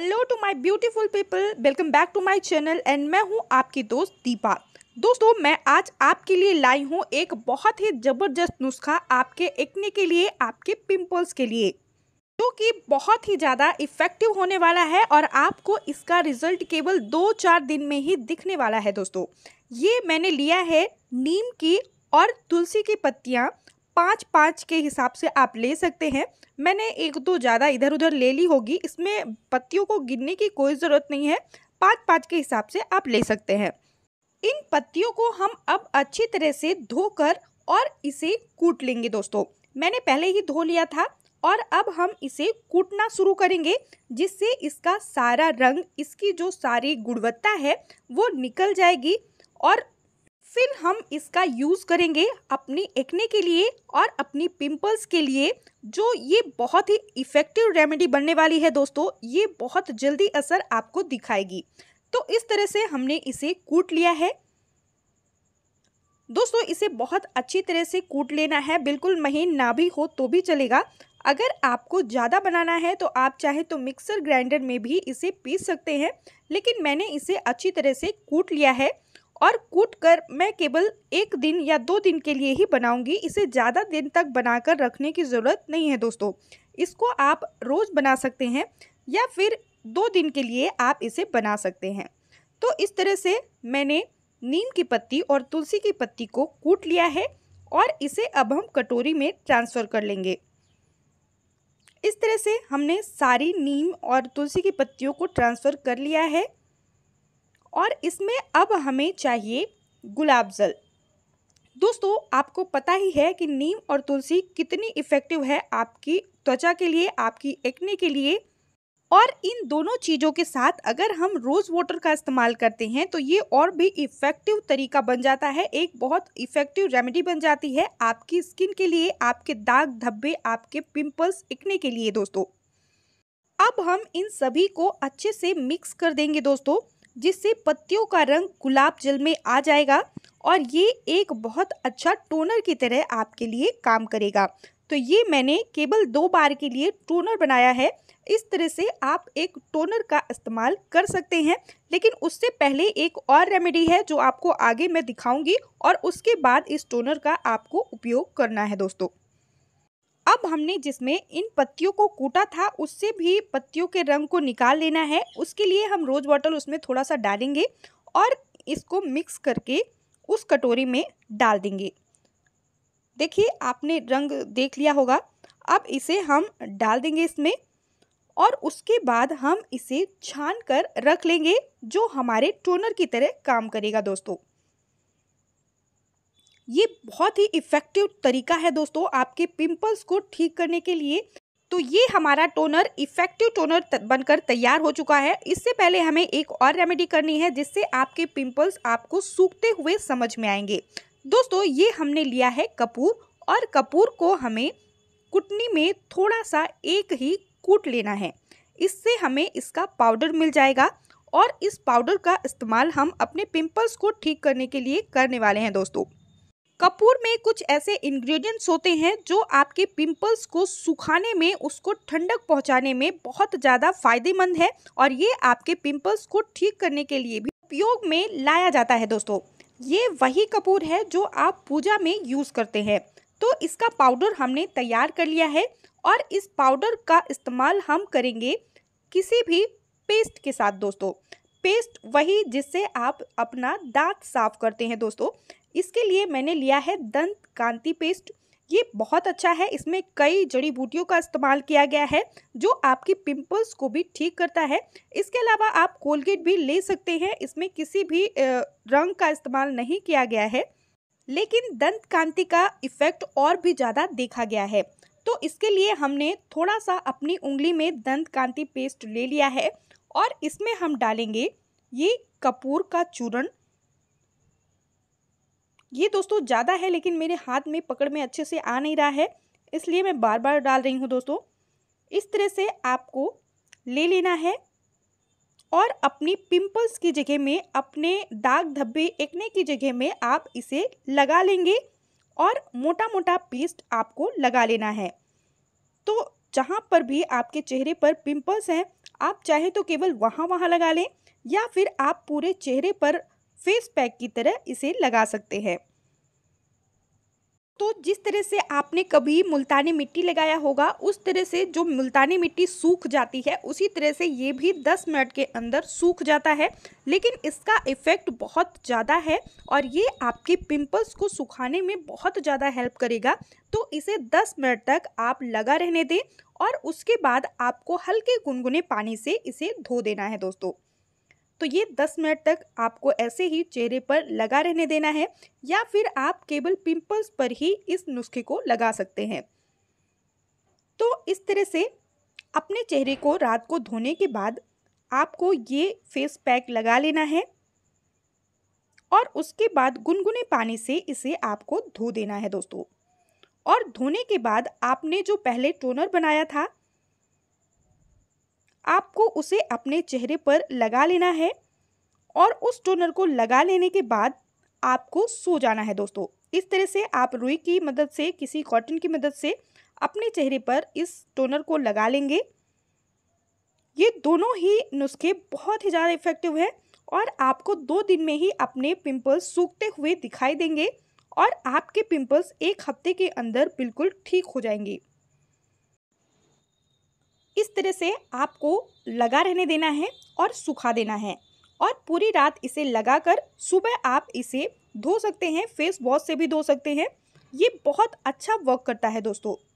hello to my beautiful people welcome back to my channel and मैं हूं आपकी दोस्त दीपा दोस्तों मैं आज आपके लिए लाई हूं एक बहुत ही ज़बरदस्त नुस्खा आपके एक्ने के लिए आपके पिंपल्स के लिए जो कि बहुत ही ज़्यादा इफ़ेक्टिव होने वाला है और आपको इसका रिजल्ट केवल दो चार दिन में ही दिखने वाला है दोस्तों ये मैंने लिया है नीम की और तुलसी की पत्तियाँ पाँच पाँच के हिसाब से आप ले सकते हैं मैंने एक दो ज़्यादा इधर उधर ले ली होगी इसमें पत्तियों को गिनने की कोई ज़रूरत नहीं है पाँच पाँच के हिसाब से आप ले सकते हैं इन पत्तियों को हम अब अच्छी तरह से धोकर और इसे कूट लेंगे दोस्तों मैंने पहले ही धो लिया था और अब हम इसे कूटना शुरू करेंगे जिससे इसका सारा रंग इसकी जो सारी गुणवत्ता है वो निकल जाएगी और फिर हम इसका यूज़ करेंगे अपने एक्ने के लिए और अपनी पिंपल्स के लिए जो ये बहुत ही इफ़ेक्टिव रेमेडी बनने वाली है दोस्तों ये बहुत जल्दी असर आपको दिखाएगी तो इस तरह से हमने इसे कूट लिया है दोस्तों इसे बहुत अच्छी तरह से कूट लेना है बिल्कुल महीन ना भी हो तो भी चलेगा अगर आपको ज़्यादा बनाना है तो आप चाहे तो मिक्सर ग्राइंडर में भी इसे पीस सकते हैं लेकिन मैंने इसे अच्छी तरह से कूट लिया है और कूट कर मैं केवल एक दिन या दो दिन के लिए ही बनाऊंगी इसे ज़्यादा दिन तक बनाकर रखने की ज़रूरत नहीं है दोस्तों इसको आप रोज़ बना सकते हैं या फिर दो दिन के लिए आप इसे बना सकते हैं तो इस तरह से मैंने नीम की पत्ती और तुलसी की पत्ती को कूट लिया है और इसे अब हम कटोरी में ट्रांसफ़र कर लेंगे इस तरह से हमने सारी नीम और तुलसी की पत्तियों को ट्रांसफ़र कर लिया है और इसमें अब हमें चाहिए गुलाब जल दोस्तों आपको पता ही है कि नीम और तुलसी कितनी इफ़ेक्टिव है आपकी त्वचा के लिए आपकी एक्ने के लिए और इन दोनों चीज़ों के साथ अगर हम रोज़ वाटर का इस्तेमाल करते हैं तो ये और भी इफ़ेक्टिव तरीका बन जाता है एक बहुत इफ़ेक्टिव रेमेडी बन जाती है आपकी स्किन के लिए आपके दाग धब्बे आपके पिंपल्स इकने के लिए दोस्तों अब हम इन सभी को अच्छे से मिक्स कर देंगे दोस्तों जिससे पत्तियों का रंग गुलाब जल में आ जाएगा और ये एक बहुत अच्छा टोनर की तरह आपके लिए काम करेगा तो ये मैंने केवल दो बार के लिए टोनर बनाया है इस तरह से आप एक टोनर का इस्तेमाल कर सकते हैं लेकिन उससे पहले एक और रेमेडी है जो आपको आगे मैं दिखाऊंगी और उसके बाद इस टोनर का आपको उपयोग करना है दोस्तों अब हमने जिसमें इन पत्तियों को कूटा था उससे भी पत्तियों के रंग को निकाल लेना है उसके लिए हम रोज़ वाटर उसमें थोड़ा सा डालेंगे और इसको मिक्स करके उस कटोरी में डाल देंगे देखिए आपने रंग देख लिया होगा अब इसे हम डाल देंगे इसमें और उसके बाद हम इसे छान कर रख लेंगे जो हमारे टोनर की तरह काम करेगा दोस्तों ये बहुत ही इफ़ेक्टिव तरीका है दोस्तों आपके पिंपल्स को ठीक करने के लिए तो ये हमारा टोनर इफेक्टिव टोनर बनकर तैयार हो चुका है इससे पहले हमें एक और रेमेडी करनी है जिससे आपके पिंपल्स आपको सूखते हुए समझ में आएंगे दोस्तों ये हमने लिया है कपूर और कपूर को हमें कुटनी में थोड़ा सा एक ही कूट लेना है इससे हमें इसका पाउडर मिल जाएगा और इस पाउडर का इस्तेमाल हम अपने पिंपल्स को ठीक करने के लिए करने वाले हैं दोस्तों कपूर में कुछ ऐसे इंग्रेडिएंट्स होते हैं जो आपके पिंपल्स को सुखाने में उसको ठंडक पहुंचाने में बहुत ज़्यादा फायदेमंद है और ये आपके पिंपल्स को ठीक करने के लिए भी उपयोग में लाया जाता है दोस्तों ये वही कपूर है जो आप पूजा में यूज़ करते हैं तो इसका पाउडर हमने तैयार कर लिया है और इस पाउडर का इस्तेमाल हम करेंगे किसी भी पेस्ट के साथ दोस्तों पेस्ट वही जिससे आप अपना दांत साफ करते हैं दोस्तों इसके लिए मैंने लिया है दंत कांति पेस्ट ये बहुत अच्छा है इसमें कई जड़ी बूटियों का इस्तेमाल किया गया है जो आपकी पिंपल्स को भी ठीक करता है इसके अलावा आप कोलगेट भी ले सकते हैं इसमें किसी भी रंग का इस्तेमाल नहीं किया गया है लेकिन दंत कांति का इफेक्ट और भी ज़्यादा देखा गया है तो इसके लिए हमने थोड़ा सा अपनी उंगली में दंत कांति पेस्ट ले लिया है और इसमें हम डालेंगे ये कपूर का चूर्ण ये दोस्तों ज़्यादा है लेकिन मेरे हाथ में पकड़ में अच्छे से आ नहीं रहा है इसलिए मैं बार बार डाल रही हूँ दोस्तों इस तरह से आपको ले लेना है और अपनी पिंपल्स की जगह में अपने दाग धब्बे एकने की जगह में आप इसे लगा लेंगे और मोटा मोटा पेस्ट आपको लगा लेना है तो जहाँ पर भी आपके चेहरे पर पिंपल्स हैं आप चाहे तो केवल वहाँ वहाँ लगा लें या फिर आप पूरे चेहरे पर फेस पैक की तरह इसे लगा सकते हैं तो जिस तरह से आपने कभी मुल्तानी मिट्टी लगाया होगा उस तरह से जो मुल्तानी मिट्टी सूख जाती है उसी तरह से ये भी 10 मिनट के अंदर सूख जाता है लेकिन इसका इफ़ेक्ट बहुत ज़्यादा है और ये आपके पिंपल्स को सुखाने में बहुत ज़्यादा हेल्प करेगा तो इसे 10 मिनट तक आप लगा रहने दें और उसके बाद आपको हल्के गुनगुने पानी से इसे धो देना है दोस्तों तो ये 10 मिनट तक आपको ऐसे ही चेहरे पर लगा रहने देना है या फिर आप केवल पिंपल्स पर ही इस नुस्खे को लगा सकते हैं तो इस तरह से अपने चेहरे को रात को धोने के बाद आपको ये फेस पैक लगा लेना है और उसके बाद गुनगुने पानी से इसे आपको धो देना है दोस्तों और धोने के बाद आपने जो पहले टोनर बनाया था आपको उसे अपने चेहरे पर लगा लेना है और उस टोनर को लगा लेने के बाद आपको सो जाना है दोस्तों इस तरह से आप रुई की मदद से किसी कॉटन की मदद से अपने चेहरे पर इस टोनर को लगा लेंगे ये दोनों ही नुस्खे बहुत ही ज़्यादा इफेक्टिव हैं और आपको दो दिन में ही अपने पिंपल्स सूखते हुए दिखाई देंगे और आपके पिंपल्स एक हफ्ते के अंदर बिल्कुल ठीक हो जाएंगे इस तरह से आपको लगा रहने देना है और सुखा देना है और पूरी रात इसे लगाकर सुबह आप इसे धो सकते हैं फेस वॉश से भी धो सकते हैं ये बहुत अच्छा वर्क करता है दोस्तों